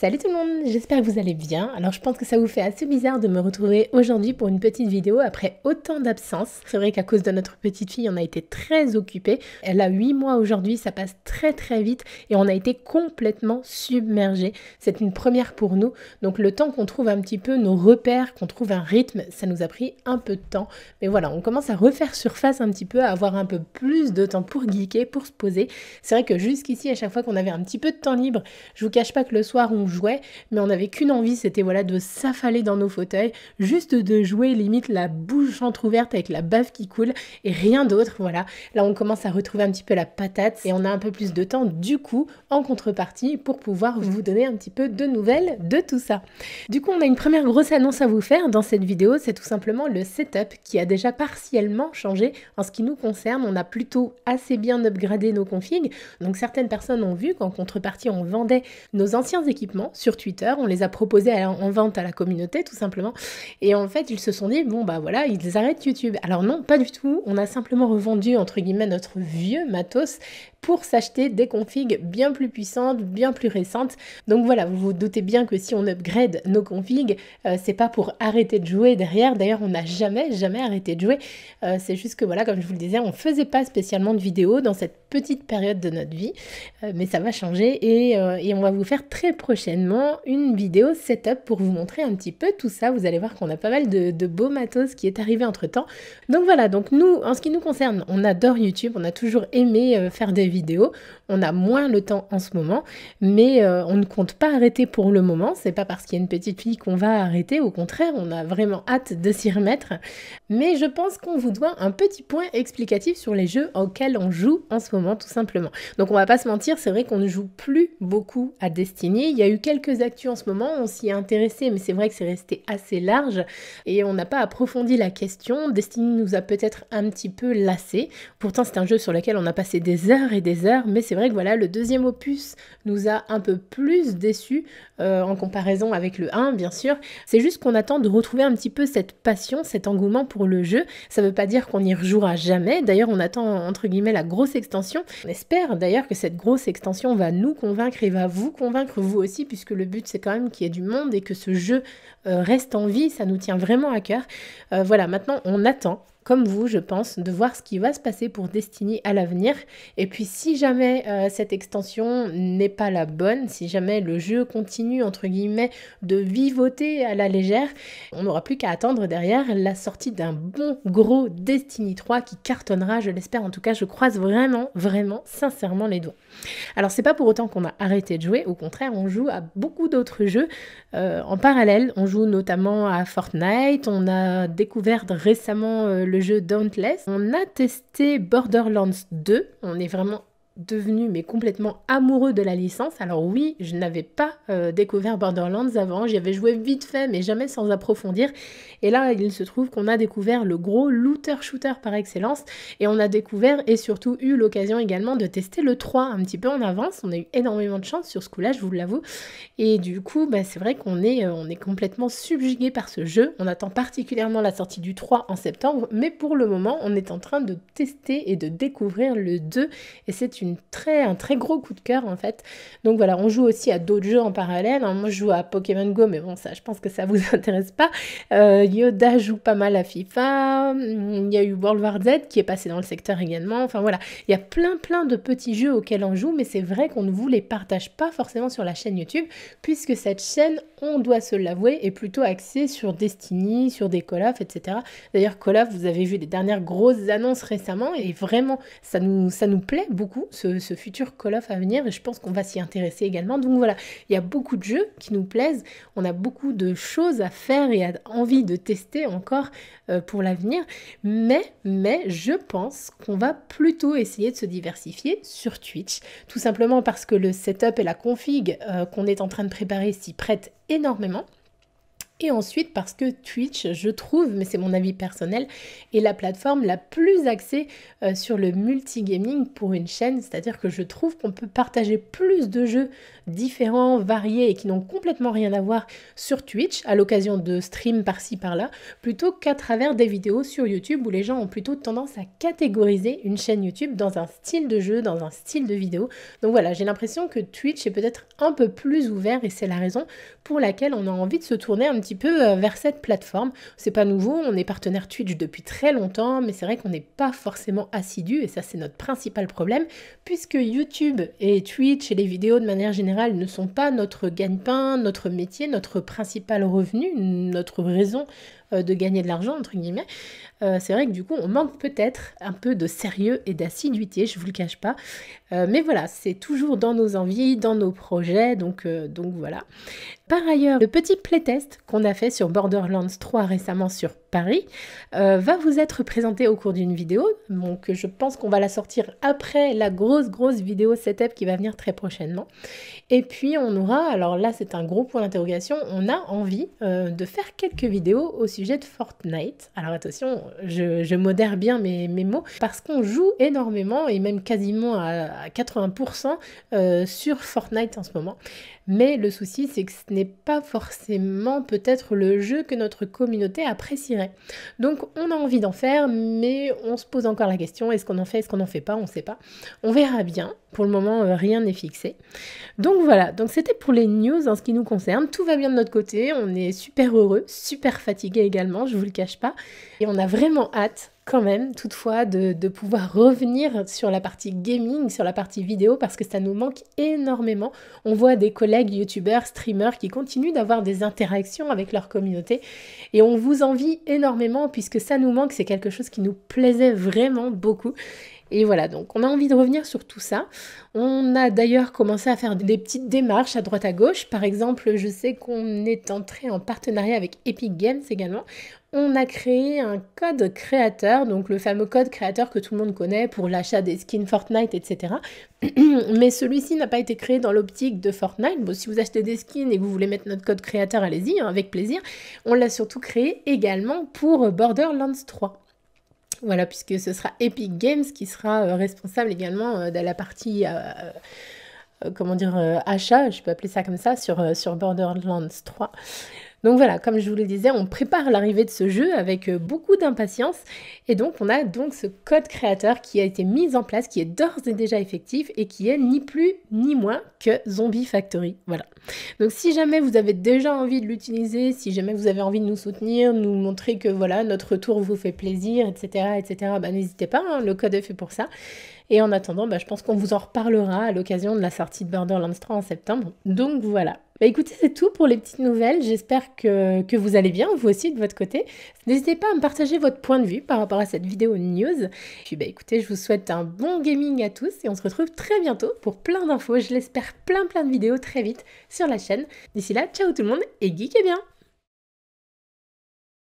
Salut tout le monde, j'espère que vous allez bien. Alors je pense que ça vous fait assez bizarre de me retrouver aujourd'hui pour une petite vidéo après autant d'absence. C'est vrai qu'à cause de notre petite fille, on a été très occupés. Elle a 8 mois aujourd'hui, ça passe très très vite et on a été complètement submergés. C'est une première pour nous. Donc le temps qu'on trouve un petit peu nos repères, qu'on trouve un rythme, ça nous a pris un peu de temps. Mais voilà, on commence à refaire surface un petit peu, à avoir un peu plus de temps pour geeker, pour se poser. C'est vrai que jusqu'ici, à chaque fois qu'on avait un petit peu de temps libre, je vous cache pas que le soir on jouait, mais on n'avait qu'une envie, c'était voilà de s'affaler dans nos fauteuils, juste de jouer limite la bouche entrouverte avec la bave qui coule et rien d'autre, voilà. Là on commence à retrouver un petit peu la patate et on a un peu plus de temps du coup en contrepartie pour pouvoir vous donner un petit peu de nouvelles de tout ça. Du coup on a une première grosse annonce à vous faire dans cette vidéo, c'est tout simplement le setup qui a déjà partiellement changé en ce qui nous concerne. On a plutôt assez bien upgradé nos configs, donc certaines personnes ont vu qu'en contrepartie on vendait nos anciens équipements sur Twitter. On les a proposés en vente à la communauté, tout simplement. Et en fait, ils se sont dit, bon, bah voilà, ils arrêtent YouTube. Alors non, pas du tout. On a simplement revendu, entre guillemets, notre vieux matos pour s'acheter des configs bien plus puissantes, bien plus récentes. Donc voilà, vous vous doutez bien que si on upgrade nos configs, euh, c'est pas pour arrêter de jouer derrière. D'ailleurs, on n'a jamais, jamais arrêté de jouer. Euh, c'est juste que voilà, comme je vous le disais, on faisait pas spécialement de vidéos dans cette petite période de notre vie, euh, mais ça va changer et, on va vous faire très prochain une vidéo setup pour vous montrer un petit peu tout ça. Vous allez voir qu'on a pas mal de, de, matos qui est arrivé entre temps. Donc voilà, donc nous, en ce qui nous concerne, on adore YouTube, on a toujours aimé euh, faire des vidéos. On a moins le temps en ce moment, mais euh, on ne compte pas arrêter pour le moment. C'est pas parce qu'il y a une petite fille qu'on va arrêter. Au contraire, on a vraiment hâte de s'y remettre. Mais je pense qu'on vous doit un petit point explicatif sur les jeux auxquels on joue en ce moment, tout simplement. Donc on va pas se mentir, c'est vrai qu'on ne joue plus beaucoup à Destiny. Il y a eu quelques actus en ce moment, on s'y est intéressé, mais c'est vrai que c'est resté assez large et on n'a pas approfondi la question. Destiny nous a peut-être un petit peu lassé. Pourtant, c'est un jeu sur lequel on a passé des heures et des heures, mais c'est vrai que voilà, le deuxième opus nous a un peu plus déçus euh, en comparaison avec le 1, bien sûr. C'est juste qu'on attend de retrouver un petit peu cette passion, cet engouement pour le jeu. Ça ne veut pas dire qu'on y rejouera jamais. D'ailleurs, on attend entre guillemets la grosse extension. On espère d'ailleurs que cette grosse extension va nous convaincre et va vous convaincre vous aussi puisque le but c'est quand même qu'il y ait du monde et que ce jeu euh, reste en vie, ça nous tient vraiment à cœur. Euh, voilà, maintenant on attend comme vous, je pense, de voir ce qui va se passer pour Destiny à l'avenir. Et puis si jamais euh, cette extension n'est pas la bonne, si jamais le jeu continue, entre guillemets, de vivoter à la légère, on n'aura plus qu'à attendre derrière la sortie d'un bon gros Destiny 3 qui cartonnera, je l'espère en tout cas, je croise vraiment, vraiment, sincèrement les doigts. Alors c'est pas pour autant qu'on a arrêté de jouer, au contraire, on joue à beaucoup d'autres jeux euh, en parallèle. On joue notamment à Fortnite, on a découvert récemment euh, le jeu Dauntless. On a testé Borderlands 2. On est vraiment devenu mais complètement amoureux de la licence. Alors oui, je n'avais pas euh, découvert Borderlands avant, j'y avais joué vite fait mais jamais sans approfondir. Et là, il se trouve qu'on a découvert le gros looter shooter par excellence et on a découvert et surtout eu l'occasion également de tester le 3 un petit peu en avance. On a eu énormément de chance sur ce coup-là, je vous l'avoue. Et du coup, bah, c'est vrai qu'on est, euh, on est complètement subjugué par ce jeu. On attend particulièrement la sortie du 3 en septembre, mais pour le moment, on est en train de tester et de découvrir le 2 et c'est une très, un très gros coup de cœur en fait. Donc voilà, on joue aussi à d'autres jeux en parallèle. Hein. Moi je joue à Pokémon Go, mais bon, ça je pense que ça vous intéresse pas. Euh, Yoda joue pas mal à FIFA. Mm, il y a eu World War Z qui est passé dans le secteur également. Enfin voilà, il y a plein plein de petits jeux auxquels on joue, mais c'est vrai qu'on ne vous les partage pas forcément sur la chaîne YouTube, puisque cette chaîne, on doit se l'avouer, est plutôt axée sur Destiny, sur des call etc. D'ailleurs, call vous avez vu des dernières grosses annonces récemment, et vraiment, ça nous, ça nous plaît beaucoup ce, futur Call of à venir et je pense qu'on va s'y intéresser également. Donc voilà, il y a beaucoup de jeux qui nous plaisent, on a beaucoup de choses à faire et à, envie de tester encore euh, pour l'avenir, mais, mais je pense qu'on va plutôt essayer de se diversifier sur Twitch, tout simplement parce que le setup et la config euh, qu'on est en train de préparer s'y prêtent énormément et ensuite parce que Twitch, je trouve, mais c'est mon avis personnel, est la plateforme la plus axée euh, sur le multigaming pour une chaîne, c'est-à-dire que je trouve qu'on peut partager plus de jeux différents, variés et qui n'ont complètement rien à voir sur Twitch à l'occasion de streams par-ci par-là, plutôt qu'à travers des vidéos sur YouTube où les gens ont plutôt tendance à catégoriser une chaîne YouTube dans un style de jeu, dans un style de vidéo. Donc voilà, j'ai l'impression que Twitch est peut-être un peu plus ouvert et c'est la raison pour laquelle on a envie de se tourner un petit peu euh, vers cette plateforme. C'est pas nouveau, on est partenaire Twitch depuis très longtemps, mais c'est vrai qu'on n'est pas forcément assidu, et ça c'est notre principal problème, puisque YouTube et Twitch et les vidéos de manière générale ne sont pas notre gagne-pain, notre métier, notre principal revenu, notre raison euh, de gagner de l'argent, entre guillemets. Euh, c'est vrai que du coup, on manque peut-être un peu de sérieux et d'assiduité, je vous le cache pas. Euh, mais voilà, c'est toujours dans nos envies, dans nos projets, donc, euh, donc voilà. Par ailleurs, le petit playtest qu'on a fait sur Borderlands 3 récemment sur Paris euh, va vous être présenté au cours d'une vidéo. Donc je pense qu'on va la sortir après la grosse grosse vidéo setup qui va venir très prochainement. Et puis on aura, alors là c'est un gros point d'interrogation, on a envie de faire quelques vidéos au sujet de Fortnite. Alors attention, je, modère bien mes, mes mots parce qu'on joue énormément et même quasiment à, 80% euh, sur Fortnite en ce moment. Mais le souci, c'est que ce n'est pas forcément peut-être le jeu que notre communauté apprécierait. Donc on a envie d'en faire, mais on se pose encore la question, est-ce qu'on en fait, est-ce qu'on n'en fait pas, on ne sait pas. On verra bien. Pour le moment, euh, rien n'est fixé. Donc voilà, donc c'était pour les news en hein, ce qui nous concerne. Tout va bien de notre côté, on est super heureux, super fatigué également, je ne vous le cache pas. Et on a vraiment hâte quand même, toutefois, de, de, pouvoir revenir sur la partie gaming, sur la partie vidéo, parce que ça nous manque énormément. On voit des collègues youtubeurs, streamers qui continuent d'avoir des interactions avec leur communauté, et on vous envie énormément, puisque ça nous manque, c'est quelque chose qui nous plaisait vraiment beaucoup. Et voilà, donc on a envie de revenir sur tout ça. On a d'ailleurs commencé à faire des petites démarches à droite à gauche. Par exemple, je sais qu'on est entré en partenariat avec Epic Games également. On a créé un code créateur, donc le fameux code créateur que tout le monde connaît pour l'achat des skins Fortnite, etc. Mais celui-ci n'a pas été créé dans l'optique de Fortnite. Bon, si vous achetez des skins et que vous voulez mettre notre code créateur, allez-y, hein, avec plaisir. On l'a surtout créé également pour Borderlands 3. Voilà, puisque ce sera Epic Games qui sera euh, responsable également euh, de la partie euh, comment dire, achat, je peux appeler ça comme ça, sur, sur Borderlands 3. Donc voilà, comme je vous le disais, on prépare l'arrivée de ce jeu avec euh, beaucoup d'impatience et donc on a donc ce code créateur qui a été mis en place, qui est d'ores et déjà effectif et qui est ni plus ni moins que Zombie Factory. Voilà. Donc si jamais vous avez déjà envie de l'utiliser, si jamais vous avez envie de nous soutenir, nous montrer que voilà, notre tour vous fait plaisir, etc., etc., bah, n'hésitez pas, hein, le code est fait pour ça. Et en attendant, bah, je pense qu'on vous en reparlera à l'occasion de la sortie de Borderlands 3 en septembre. Donc voilà. Bah écoutez, c'est tout pour les petites nouvelles. J'espère que, que, vous allez bien, vous aussi de votre côté. N'hésitez pas à me partager votre point de vue par rapport à cette vidéo news. Puis bah écoutez, je vous souhaite un bon gaming à tous et on se retrouve très bientôt pour plein d'infos. Je l'espère plein plein de vidéos très vite sur la chaîne. D'ici là, ciao tout le monde et geek et bien